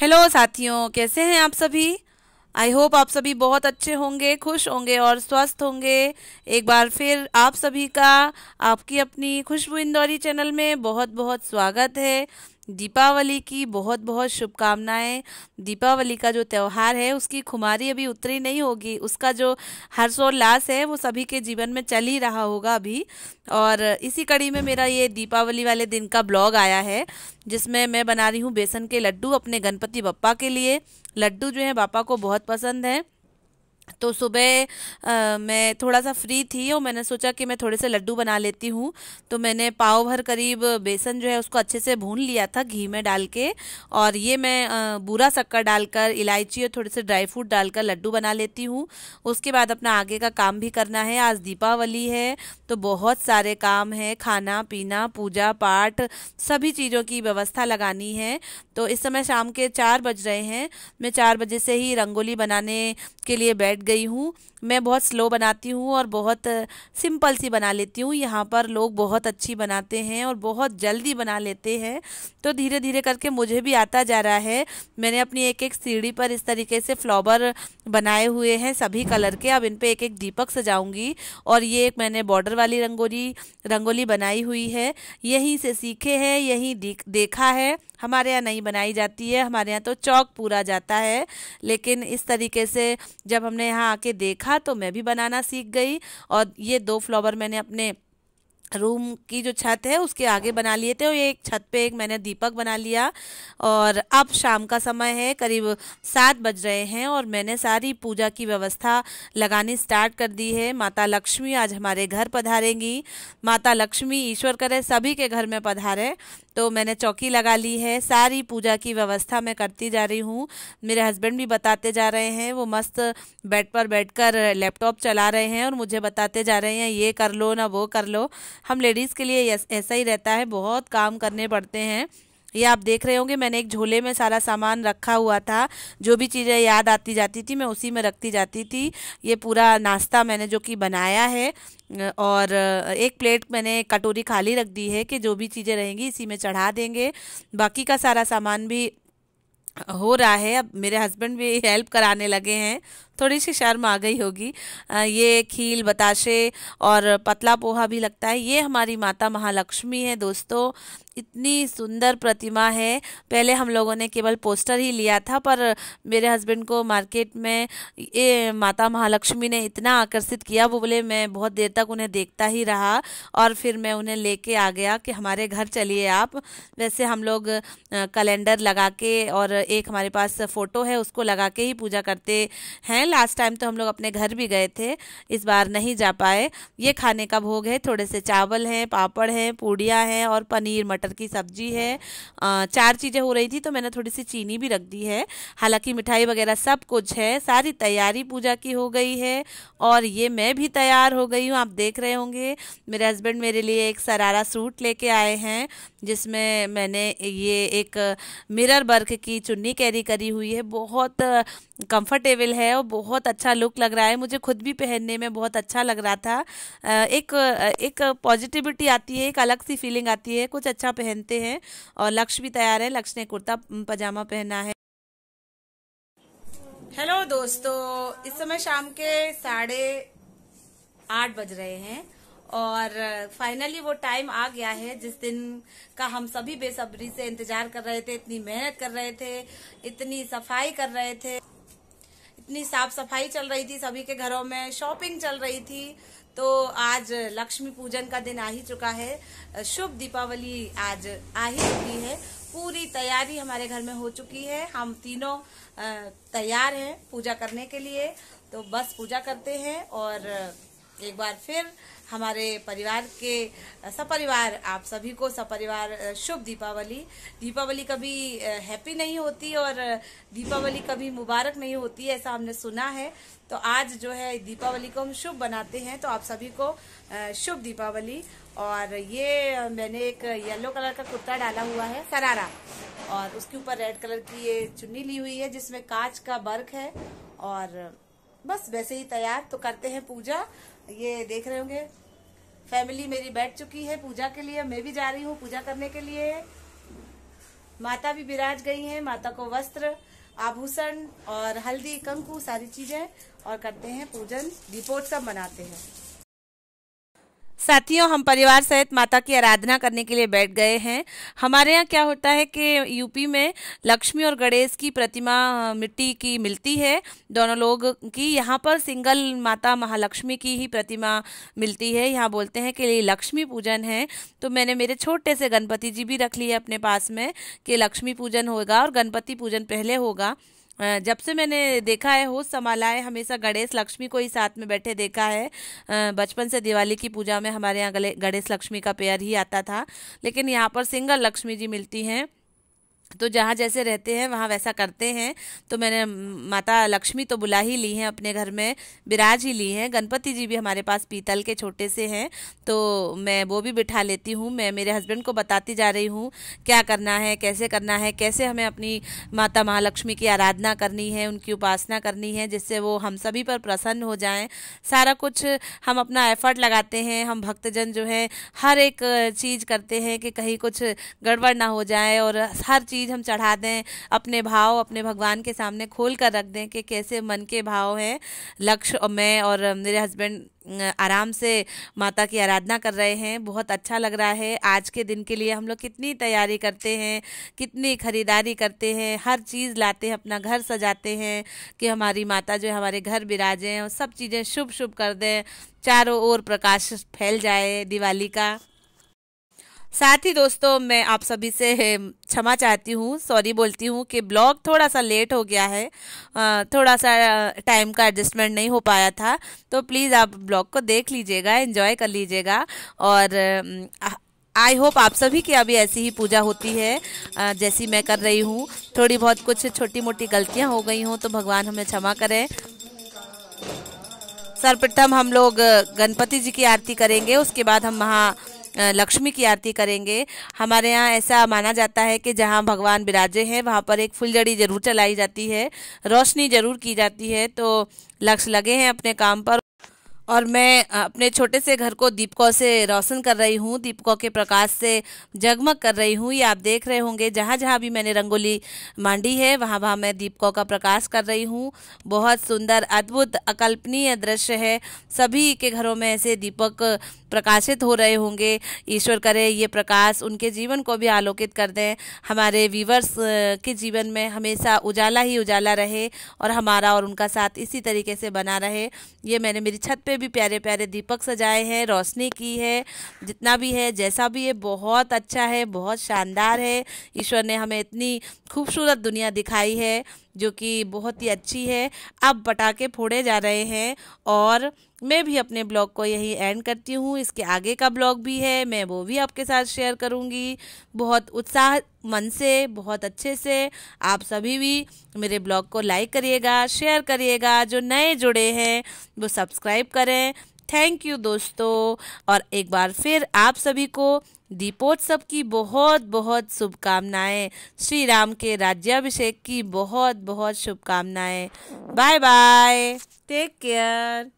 hello साथियों कैसे हैं आप सभी आई होप आप सभी बहुत अच्छे होंगे खुश होंगे और स्वस्थ होंगे एक बार फिर आप सभी का आपकी अपनी खुशबू इंदौरी चैनल में बहुत बहुत स्वागत है दीपावली की बहुत बहुत शुभकामनाएं दीपावली का जो त्यौहार है उसकी खुमारी अभी उतरी नहीं होगी उसका जो हर्षोल्लास है वो सभी के जीवन में चल ही रहा होगा अभी और इसी कड़ी में मेरा ये दीपावली वाले दिन का ब्लॉग आया है जिसमें मैं बना रही हूँ बेसन के लड्डू अपने गणपति बप्पा के लिए लड्डू जो है बापा को बहुत पसंद है तो सुबह मैं थोड़ा सा फ्री थी और मैंने सोचा कि मैं थोड़े से लड्डू बना लेती हूँ तो मैंने पाव भर करीब बेसन जो है उसको अच्छे से भून लिया था घी में डाल के और ये मैं बूरा शक्कर डालकर इलायची और थोड़े से ड्राई फ्रूट डालकर लड्डू बना लेती हूँ उसके बाद अपना आगे का काम भी करना है आज दीपावली है तो बहुत सारे काम है खाना पीना पूजा पाठ सभी चीज़ों की व्यवस्था लगानी है तो इस समय शाम के चार बज रहे हैं मैं चार बजे से ही रंगोली बनाने के लिए बैठ बैठ गई हूँ मैं बहुत स्लो बनाती हूँ और बहुत सिंपल सी बना लेती हूँ यहाँ पर लोग बहुत अच्छी बनाते हैं और बहुत जल्दी बना लेते हैं तो धीरे धीरे करके मुझे भी आता जा रहा है मैंने अपनी एक एक सीढ़ी पर इस तरीके से फ्लावर बनाए हुए हैं सभी कलर के अब इन पर एक एक दीपक सजाऊंगी और ये एक मैंने बॉर्डर वाली रंगोली रंगोली बनाई हुई है यहीं से सीखे हैं यहीं देखा है हमारे यहाँ नहीं बनाई जाती है हमारे यहाँ तो चौक पूरा जाता है लेकिन इस तरीके से जब हमने यहाँ आके देखा तो मैं भी बनाना सीख गई और ये दो फ्लावर मैंने अपने रूम की जो छत है उसके आगे बना लिए थे और ये एक छत पे एक मैंने दीपक बना लिया और अब शाम का समय है करीब सात बज रहे हैं और मैंने सारी पूजा की व्यवस्था लगानी स्टार्ट कर दी है माता लक्ष्मी आज हमारे घर पधारेंगी माता लक्ष्मी ईश्वर करे सभी के घर में पधारे तो मैंने चौकी लगा ली है सारी पूजा की व्यवस्था मैं करती जा रही हूँ मेरे हस्बैंड भी बताते जा रहे हैं वो मस्त बेड पर बैठकर लैपटॉप चला रहे हैं और मुझे बताते जा रहे हैं ये कर लो ना वो कर लो हम लेडीज़ के लिए ऐसा ही रहता है बहुत काम करने पड़ते हैं ये आप देख रहे होंगे मैंने एक झोले में सारा सामान रखा हुआ था जो भी चीज़ें याद आती जाती थी मैं उसी में रखती जाती थी ये पूरा नाश्ता मैंने जो कि बनाया है और एक प्लेट मैंने कटोरी खाली रख दी है कि जो भी चीज़ें रहेंगी इसी में चढ़ा देंगे बाकी का सारा सामान भी हो रहा है अब मेरे हस्बैंड भी हेल्प कराने लगे हैं थोड़ी सी शर्म आ गई होगी ये खील बताशे और पतला पोहा भी लगता है ये हमारी माता महालक्ष्मी है दोस्तों इतनी सुंदर प्रतिमा है पहले हम लोगों ने केवल पोस्टर ही लिया था पर मेरे हस्बैंड को मार्केट में ये माता महालक्ष्मी ने इतना आकर्षित किया वो बोले मैं बहुत देर तक उन्हें देखता ही रहा और फिर मैं उन्हें लेके आ गया कि हमारे घर चलिए आप वैसे हम लोग कैलेंडर लगा के और एक हमारे पास फ़ोटो है उसको लगा के ही पूजा करते हैं हैं लास्ट टाइम तो हम लोग अपने घर भी गए थे इस बार नहीं जा पाए ये खाने का भोग है थोड़े से चावल हैं पापड़ हैं पूड़ियाँ हैं और पनीर मटर की सब्जी है चार चीज़ें हो रही थी तो मैंने थोड़ी सी चीनी भी रख दी है हालांकि मिठाई वगैरह सब कुछ है सारी तैयारी पूजा की हो गई है और ये मैं भी तैयार हो गई हूँ आप देख रहे होंगे मेरे हस्बैंड मेरे लिए एक सरारा सूट लेके आए हैं जिसमें मैंने ये एक मिरर वर्क की चुन्नी कैरी करी हुई है बहुत कंफर्टेबल है और बहुत अच्छा लुक लग रहा है मुझे खुद भी पहनने में बहुत अच्छा लग रहा था एक एक पॉजिटिविटी आती है एक अलग सी फीलिंग आती है कुछ अच्छा पहनते हैं और लक्ष्य भी तैयार है लक्ष्य ने कुर्ता पजामा पहना है हेलो दोस्तों इस समय शाम के साढ़े आठ बज रहे हैं और फाइनली वो टाइम आ गया है जिस दिन का हम सभी बेसब्री से इंतजार कर रहे थे इतनी मेहनत कर रहे थे इतनी सफाई कर रहे थे इतनी साफ सफाई चल रही थी सभी के घरों में शॉपिंग चल रही थी तो आज लक्ष्मी पूजन का दिन आ ही चुका है शुभ दीपावली आज आ ही चुकी है पूरी तैयारी हमारे घर में हो चुकी है हम तीनों तैयार हैं पूजा करने के लिए तो बस पूजा करते हैं और एक बार फिर हमारे परिवार के सपरिवार आप सभी को सपरिवार शुभ दीपावली दीपावली कभी हैप्पी नहीं होती और दीपावली कभी मुबारक नहीं होती ऐसा हमने सुना है तो आज जो है दीपावली को हम शुभ बनाते हैं तो आप सभी को शुभ दीपावली और ये मैंने एक येलो कलर का कुर्ता डाला हुआ है सरारा और उसके ऊपर रेड कलर की ये चुन्नी ली हुई है जिसमें कांच का वर्क है और बस वैसे ही तैयार तो करते हैं पूजा ये देख रहे होंगे फैमिली मेरी बैठ चुकी है पूजा के लिए मैं भी जा रही हूँ पूजा करने के लिए माता भी विराज गई हैं माता को वस्त्र आभूषण और हल्दी कंकु सारी चीजें और करते हैं पूजन दीपोत्सव मनाते हैं साथियों हम परिवार सहित माता की आराधना करने के लिए बैठ गए हैं हमारे यहाँ क्या होता है कि यूपी में लक्ष्मी और गणेश की प्रतिमा मिट्टी की मिलती है दोनों लोग की यहाँ पर सिंगल माता महालक्ष्मी की ही प्रतिमा मिलती है यहाँ बोलते हैं कि ये लक्ष्मी पूजन है तो मैंने मेरे छोटे से गणपति जी भी रख लिए अपने पास में कि लक्ष्मी पूजन होगा और गणपति पूजन पहले होगा जब से मैंने देखा है होश संभाला है हमेशा गणेश लक्ष्मी को ही साथ में बैठे देखा है बचपन से दिवाली की पूजा में हमारे यहाँ गणेश लक्ष्मी का पेयर ही आता था लेकिन यहाँ पर सिंगल लक्ष्मी जी मिलती हैं तो जहाँ जैसे रहते हैं वहाँ वैसा करते हैं तो मैंने माता लक्ष्मी तो बुला ही ली हैं अपने घर में विराज ही ली हैं गणपति जी भी हमारे पास पीतल के छोटे से हैं तो मैं वो भी बिठा लेती हूँ मैं मेरे हस्बैंड को बताती जा रही हूँ क्या करना है कैसे करना है कैसे हमें अपनी माता महालक्ष्मी की आराधना करनी है उनकी उपासना करनी है जिससे वो हम सभी पर प्रसन्न हो जाएँ सारा कुछ हम अपना एफर्ट लगाते हैं हम भक्तजन जो हैं हर एक चीज़ करते हैं कि कहीं कुछ गड़बड़ ना हो जाए और हर चीज़ चीज़ हम चढ़ा दें अपने भाव अपने भगवान के सामने खोल कर रख दें कि कैसे मन के भाव हैं लक्ष्य और मैं और मेरे हस्बैंड आराम से माता की आराधना कर रहे हैं बहुत अच्छा लग रहा है आज के दिन के लिए हम लोग कितनी तैयारी करते हैं कितनी खरीदारी करते हैं हर चीज़ लाते हैं अपना घर सजाते हैं कि हमारी माता जो है हमारे घर विराजें और सब चीज़ें शुभ शुभ कर दें चारों ओर प्रकाश फैल जाए दिवाली का साथ ही दोस्तों मैं आप सभी से क्षमा चाहती हूँ सॉरी बोलती हूँ कि ब्लॉग थोड़ा सा लेट हो गया है थोड़ा सा टाइम का एडजस्टमेंट नहीं हो पाया था तो प्लीज़ आप ब्लॉग को देख लीजिएगा एंजॉय कर लीजिएगा और आई होप आप सभी की अभी ऐसी ही पूजा होती है जैसी मैं कर रही हूँ थोड़ी बहुत कुछ छोटी मोटी गलतियाँ हो गई हों तो भगवान हमें क्षमा करें सर्वप्रथम हम लोग गणपति जी की आरती करेंगे उसके बाद हम महा लक्ष्मी की आरती करेंगे हमारे यहाँ ऐसा माना जाता है कि जहाँ भगवान विराजे हैं वहाँ पर एक फुलझड़ी ज़रूर चलाई जाती है रोशनी ज़रूर की जाती है तो लक्ष्य लगे हैं अपने काम पर और मैं अपने छोटे से घर को दीपकों से रोशन कर रही हूँ दीपकों के प्रकाश से जगमग कर रही हूँ ये आप देख रहे होंगे जहाँ जहाँ भी मैंने रंगोली मांडी है वहाँ वहाँ मैं दीपकों का प्रकाश कर रही हूँ बहुत सुंदर अद्भुत अकल्पनीय दृश्य है सभी के घरों में ऐसे दीपक प्रकाशित हो रहे होंगे ईश्वर करे ये प्रकाश उनके जीवन को भी आलोकित कर दें हमारे व्यूवर्स के जीवन में हमेशा उजाला ही उजाला रहे और हमारा और उनका साथ इसी तरीके से बना रहे ये मैंने मेरी छत पे में भी प्यारे प्यारे दीपक सजाए हैं रोशनी की है जितना भी है जैसा भी है बहुत अच्छा है बहुत शानदार है ईश्वर ने हमें इतनी खूबसूरत दुनिया दिखाई है जो कि बहुत ही अच्छी है अब पटाखे फोड़े जा रहे हैं और मैं भी अपने ब्लॉग को यही एंड करती हूँ इसके आगे का ब्लॉग भी है मैं वो भी आपके साथ शेयर करूँगी बहुत उत्साह मन से बहुत अच्छे से आप सभी भी मेरे ब्लॉग को लाइक करिएगा शेयर करिएगा जो नए जुड़े हैं वो सब्सक्राइब करें थैंक यू दोस्तों और एक बार फिर आप सभी को दीपोत्सव की बहुत बहुत शुभकामनाएं श्री राम के राज्याभिषेक की बहुत बहुत शुभकामनाएं बाय बाय टेक केयर